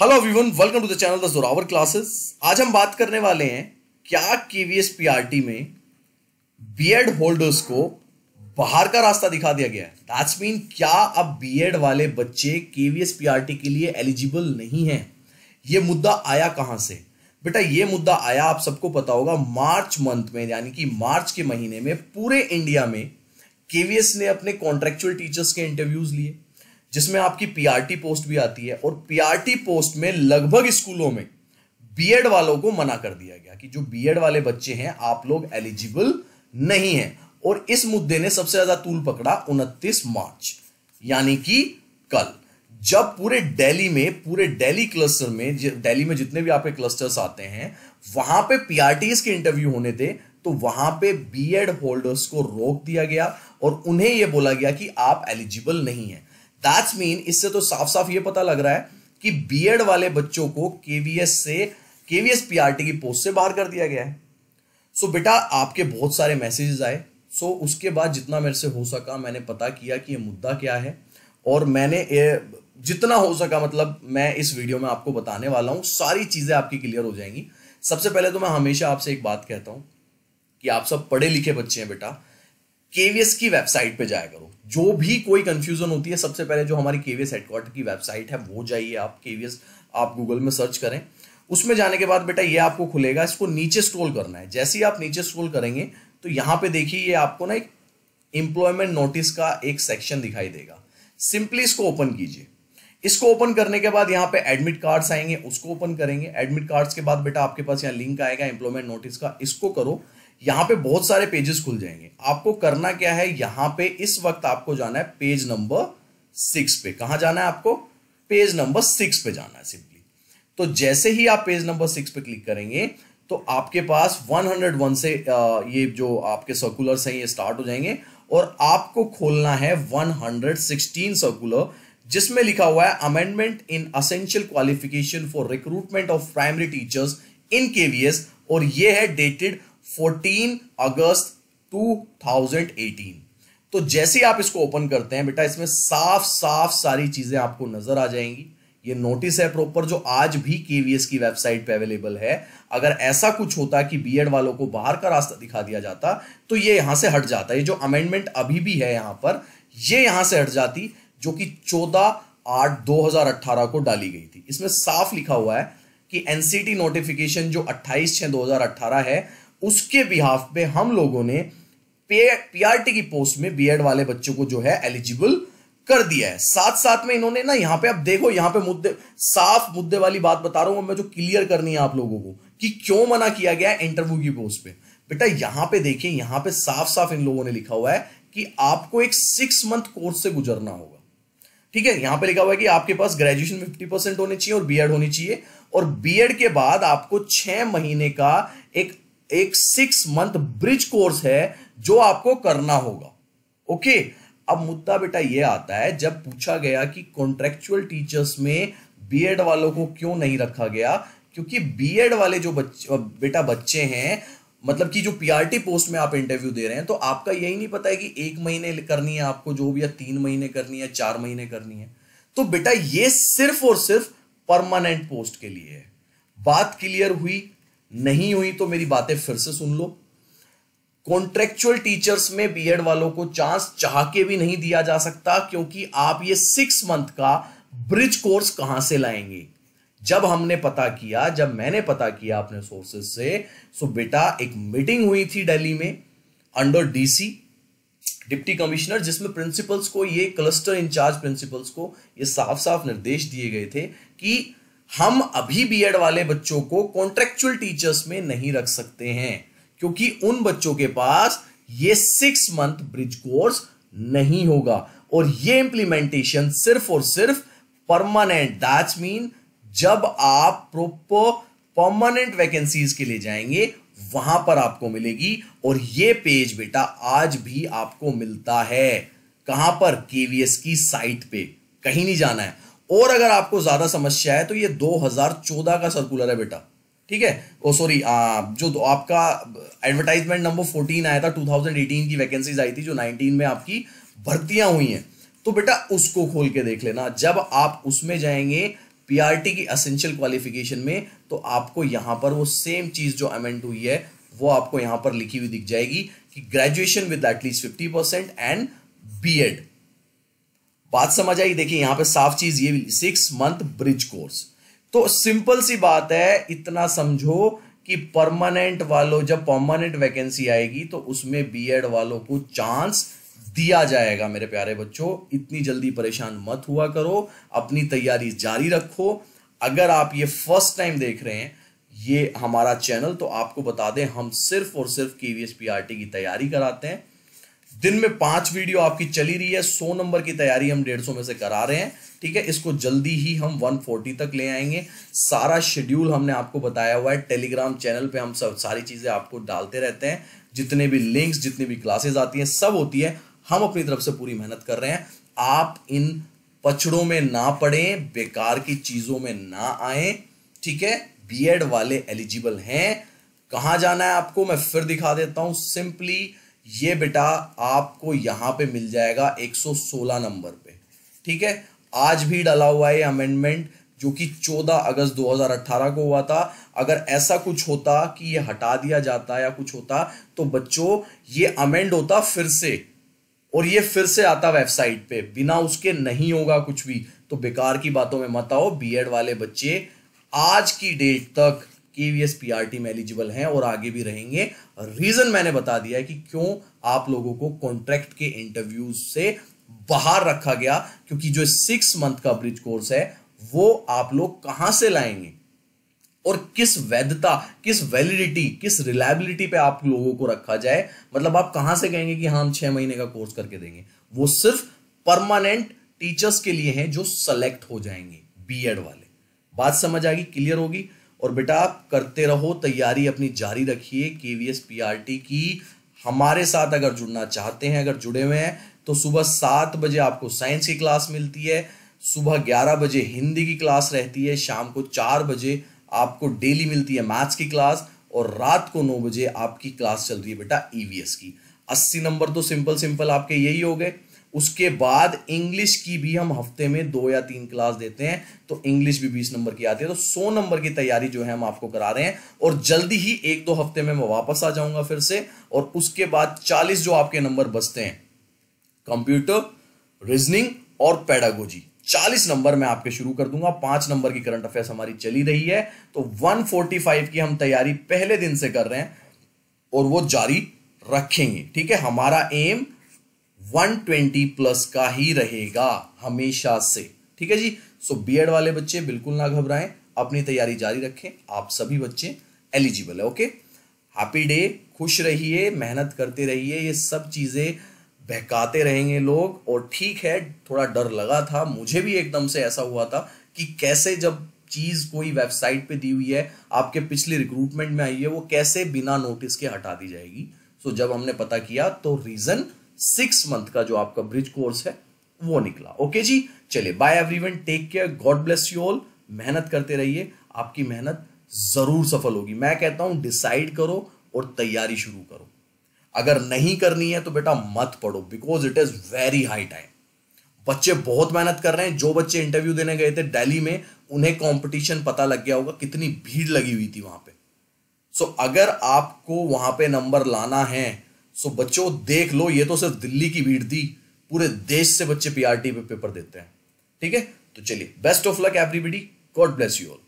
hello everyone welcome to the channel the Zoravar classes आज हम बात करने वाले हैं क्या केवीएस पीआरटी में बीएड होल्डर्स को बाहर का रास्ता दिखा दिया गया है दैट्स मीन क्या अब बीएड वाले बच्चे केवीएस पीआरटी के लिए एलिजिबल नहीं हैं ये मुद्दा आया कहां से बेटा ये मुद्दा आया आप सबको पता होगा मार्च मंथ में यानी कि मार्च के महीने में पूरे इंडिया में केवीएस ने अपने कॉन्ट्रेक्चुअल टीचर्स के इंटरव्यूज लिए जिसमें आपकी पीआरटी पोस्ट भी आती है और पीआरटी पोस्ट में लगभग स्कूलों में बीएड वालों को मना कर दिया गया कि जो बीएड वाले बच्चे हैं आप लोग एलिजिबल नहीं हैं और इस मुद्दे ने सबसे ज्यादा तूल पकड़ा 29 मार्च यानी कि कल जब पूरे दिल्ली में पूरे दिल्ली क्लस्टर में दिल्ली में जितने भी आपके क्लस्टर्स आते हैं वहां पे पीआरटीज के इंटरव्यू होने थे तो वहां पे बीएड होल्डर्स को रोक दिया गया और उन्हें यह बोला गया कि आप एलिजिबल नहीं है दैट्स मीन इससे तो साफ साफ ये पता लग रहा है कि बी वाले बच्चों को केवीएस से केवीएस पीआरटी की पोस्ट से बाहर कर दिया गया है सो so, बेटा आपके बहुत सारे मैसेजेस आए सो so, उसके बाद जितना मेरे से हो सका मैंने पता किया कि ये मुद्दा क्या है और मैंने ए, जितना हो सका मतलब मैं इस वीडियो में आपको बताने वाला हूँ सारी चीज़ें आपकी क्लियर हो जाएंगी सबसे पहले तो मैं हमेशा आपसे एक बात कहता हूँ कि आप सब पढ़े लिखे बच्चे हैं बेटा केवीएस की वेबसाइट पे जाया करो जो भी कोई कंफ्यूजन होती है सबसे पहले जो हमारी केवीएस हेडक्वार्टर की वेबसाइट है वो जाइए आप केवीएस आप गूगल में सर्च करें उसमें जाने के बाद बेटा ये आपको खुलेगा इसको नीचे स्क्रॉल करना है जैसे ही आप नीचे स्क्रॉल करेंगे तो यहां पे देखिए ये आपको ना एक इंप्लॉयमेंट नोटिस का एक सेक्शन दिखाई देगा सिंपली इसको ओपन कीजिए इसको ओपन करने के बाद यहाँ पे एडमिट कार्ड्स आएंगे उसको ओपन करेंगे एडमिट कार्ड्स के बाद बेटा आपके पास यहाँ लिंक आएगा एम्प्लॉयमेंट नोटिस का इसको करो यहाँ पे बहुत सारे पेजेस खुल जाएंगे आपको करना क्या है यहाँ पे इस वक्त आपको जाना है पेज नंबर सिक्स पे कहा जाना है आपको पेज नंबर सिक्स पे जाना है सिंपली तो जैसे ही आप पेज नंबर सिक्स पे क्लिक करेंगे तो आपके पास 101 से ये जो आपके सर्कुलर हैं ये स्टार्ट हो जाएंगे और आपको खोलना है 116 सर्कुलर जिसमें लिखा हुआ है amendment in essential qualification for recruitment of primary teachers in KVS और ये है डेटेड 14 अगस्त 2018 तो जैसे आप इसको ओपन करते हैं बेटा इसमें साफ साफ सारी चीजें आपको नजर आ जाएंगी ये नोटिस है प्रॉपर जो आज भी केवीएस की वेबसाइट पे अवेलेबल है अगर ऐसा कुछ होता कि बीएड वालों को बाहर का रास्ता दिखा दिया जाता तो ये यहां से हट जाता ये जो अमेंडमेंट अभी भी है यहां पर ये यहां से हट जाती जो कि 14 आठ 2018 को डाली गई थी इसमें साफ लिखा हुआ है कि एनसीटी नोटिफिकेशन जो 28 छह 2018 है उसके बिहाफ पे हम लोगों ने पीआरटी की पोस्ट में बीएड वाले बच्चों को जो है एलिजिबल कर दिया है साथ साथ में इन्होंने ना यहां पे आप देखो यहां पे मुद्दे साफ मुद्दे वाली बात बता रहा हूं मैं जो क्लियर करनी है आप लोगों को कि क्यों मना किया गया इंटरव्यू की पोस्ट पे बेटा यहां पे देखिए यहां पे साफ साफ इन लोगों ने लिखा हुआ है कि आपको एक सिक्स मंथ कोर्स से गुजरना होगा ठीक है यहां पे लिखा हुआ है कि आपके पास ग्रेजुएशन फिफ्टी परसेंट होनी चाहिए और बीएड होनी चाहिए और बीएड के बाद आपको छह महीने का एक एक सिक्स मंथ ब्रिज कोर्स है जो आपको करना होगा ओके अब मुद्दा बेटा ये आता है जब पूछा गया कि कॉन्ट्रेक्चुअल टीचर्स में बीएड वालों को क्यों नहीं रखा गया क्योंकि बीएड वाले जो बच्चे बेटा बच्चे हैं मतलब कि जो पीआरटी पोस्ट में आप इंटरव्यू दे रहे हैं तो आपका यही नहीं पता है कि एक महीने करनी है आपको भी या तीन महीने करनी है चार महीने करनी है तो बेटा ये सिर्फ और सिर्फ परमानेंट पोस्ट के लिए है बात क्लियर हुई नहीं हुई तो मेरी बातें फिर से सुन लो कॉन्ट्रेक्चुअल टीचर्स में बीएड वालों को चांस चाह के भी नहीं दिया जा सकता क्योंकि आप ये सिक्स मंथ का ब्रिज कोर्स कहां से लाएंगे जब हमने पता किया जब मैंने पता किया अपने सोर्सेस से सो तो बेटा एक मीटिंग हुई थी दिल्ली में अंडर डीसी डिप्टी कमिश्नर जिसमें प्रिंसिपल्स को ये क्लस्टर इंचार्ज प्रिंसिपल्स को ये साफ साफ निर्देश दिए गए थे कि हम अभी बीएड वाले बच्चों को कॉन्ट्रेक्चुअल टीचर्स में नहीं रख सकते हैं क्योंकि उन बच्चों के पास ये सिक्स मंथ ब्रिज कोर्स नहीं होगा और ये इंप्लीमेंटेशन सिर्फ और सिर्फ परमानेंट दैट्स मीन जब आप प्रोपर परमानेंट वैकेंसीज के लिए जाएंगे वहां पर आपको मिलेगी और ये पेज बेटा आज भी आपको मिलता है कहां पर केवीएस की साइट पे कहीं नहीं जाना है और अगर आपको ज़्यादा समस्या है तो ये 2014 का सर्कुलर है बेटा ठीक है ओ सॉरी जो आपका एडवर्टाइजमेंट नंबर 14 आया था 2018 की वैकेंसीज आई थी जो 19 में आपकी भर्तियां हुई हैं तो बेटा उसको खोल के देख लेना जब आप उसमें जाएंगे पीआरटी की असेंशियल क्वालिफिकेशन में तो आपको यहां पर वो सेम चीज जो अमेंट हुई है वो आपको यहां पर लिखी हुई दिख जाएगी कि graduation with at least fifty percent and B Ed बात समझ आई देखिए यहां पे साफ चीज ये सिक्स मंथ ब्रिज कोर्स तो सिंपल सी बात है इतना समझो कि परमानेंट वालों जब परमानेंट वैकेंसी आएगी तो उसमें बीएड वालों को चांस दिया जाएगा मेरे प्यारे बच्चों इतनी जल्दी परेशान मत हुआ करो अपनी तैयारी जारी रखो अगर आप ये फर्स्ट टाइम देख रहे हैं ये हमारा चैनल तो आपको बता दें हम सिर्फ और सिर्फ के वी की तैयारी कराते हैं दिन में पांच वीडियो आपकी चली रही है सौ नंबर की तैयारी हम डेढ़ सौ में से करा रहे हैं ठीक है इसको जल्दी ही हम 140 तक ले आएंगे सारा शेड्यूल हमने आपको बताया हुआ है टेलीग्राम चैनल पे हम सब सारी चीज़ें आपको डालते रहते हैं जितने भी लिंक्स जितनी भी क्लासेज आती हैं सब होती है हम अपनी तरफ से पूरी मेहनत कर रहे हैं आप इन पचड़ों में ना पड़े बेकार की चीज़ों में ना आए ठीक है बी वाले एलिजिबल हैं कहाँ जाना है आपको मैं फिर दिखा देता हूँ सिंपली ये बेटा आपको यहां पे मिल जाएगा 116 नंबर पे ठीक है आज भी डाला हुआ है अमेंडमेंट जो कि 14 अगस्त 2018 को हुआ था अगर ऐसा कुछ होता कि ये हटा दिया जाता या कुछ होता तो बच्चों ये अमेंड होता फिर से और ये फिर से आता वेबसाइट पे बिना उसके नहीं होगा कुछ भी तो बेकार की बातों में मत आओ बीएड वाले बच्चे आज की डेट तक केवीएस पीआरटी में एलिजिबल हैं और आगे भी रहेंगे रीजन मैंने बता दिया है कि क्यों आप लोगों को कॉन्ट्रैक्ट के इंटरव्यूज से बाहर रखा गया क्योंकि जो सिक्स मंथ का ब्रिज कोर्स है वो आप लोग कहां से लाएंगे और किस वैधता किस वैलिडिटी किस रिलायबिलिटी पे आप लोगों को रखा जाए मतलब आप कहां से कहेंगे कि हाँ हम छह महीने का कोर्स करके देंगे वो सिर्फ परमानेंट टीचर्स के लिए हैं जो सेलेक्ट हो जाएंगे बीएड वाले बात समझ आएगी क्लियर होगी और बेटा आप करते रहो तैयारी अपनी जारी रखिए के वी की हमारे साथ अगर जुड़ना चाहते हैं अगर जुड़े हुए हैं तो सुबह सात बजे आपको साइंस की क्लास मिलती है सुबह ग्यारह बजे हिंदी की क्लास रहती है शाम को चार बजे आपको डेली मिलती है मैथ्स की क्लास और रात को नौ बजे आपकी क्लास चल रही है बेटा ईवीएस e की अस्सी नंबर तो सिंपल सिंपल आपके यही हो गए उसके बाद इंग्लिश की भी हम हफ्ते में दो या तीन क्लास देते हैं तो इंग्लिश भी बीस नंबर की आती है तो सौ नंबर की तैयारी जो है हम आपको करा रहे हैं और जल्दी ही एक दो हफ्ते में मैं वापस आ जाऊंगा फिर से और उसके बाद चालीस जो आपके नंबर बचते हैं कंप्यूटर रीजनिंग और पैडागोजी चालीस नंबर में आपके शुरू कर दूंगा पांच नंबर की करंट अफेयर्स हमारी चली रही है तो वन की हम तैयारी पहले दिन से कर रहे हैं और वो जारी रखेंगे ठीक है हमारा एम 120 प्लस का ही रहेगा हमेशा से ठीक है जी सो बीएड वाले बच्चे बिल्कुल ना घबराएं अपनी तैयारी जारी रखें आप सभी बच्चे एलिजिबल है ओके हैप्पी डे खुश रहिए मेहनत करते रहिए ये सब चीज़ें बहकाते रहेंगे लोग और ठीक है थोड़ा डर लगा था मुझे भी एकदम से ऐसा हुआ था कि कैसे जब चीज़ कोई वेबसाइट पे दी हुई है आपके पिछले रिक्रूटमेंट में आई है वो कैसे बिना नोटिस के हटा दी जाएगी सो so, जब हमने पता किया तो रीज़न सिक्स मंथ का जो आपका ब्रिज कोर्स है वो निकला ओके जी चलिए bye everyone take care God bless you all मेहनत करते रहिए आपकी मेहनत जरूर सफल होगी मैं कहता हूं डिसाइड करो और तैयारी शुरू करो अगर नहीं करनी है तो बेटा मत पढ़ो because it is very high time बच्चे बहुत मेहनत कर रहे हैं जो बच्चे इंटरव्यू देने गए थे दिल्ली में उन्हें कंपटीशन पता लग गया होगा कितनी भीड़ लगी हुई थी वहां पे सो so, अगर आपको वहां पे नंबर लाना है सो बच्चों देख लो ये तो सिर्फ दिल्ली की भीड़ थी पूरे देश से बच्चे पीआरटी पे पेपर देते हैं ठीक है तो चलिए best of luck everybody God bless you all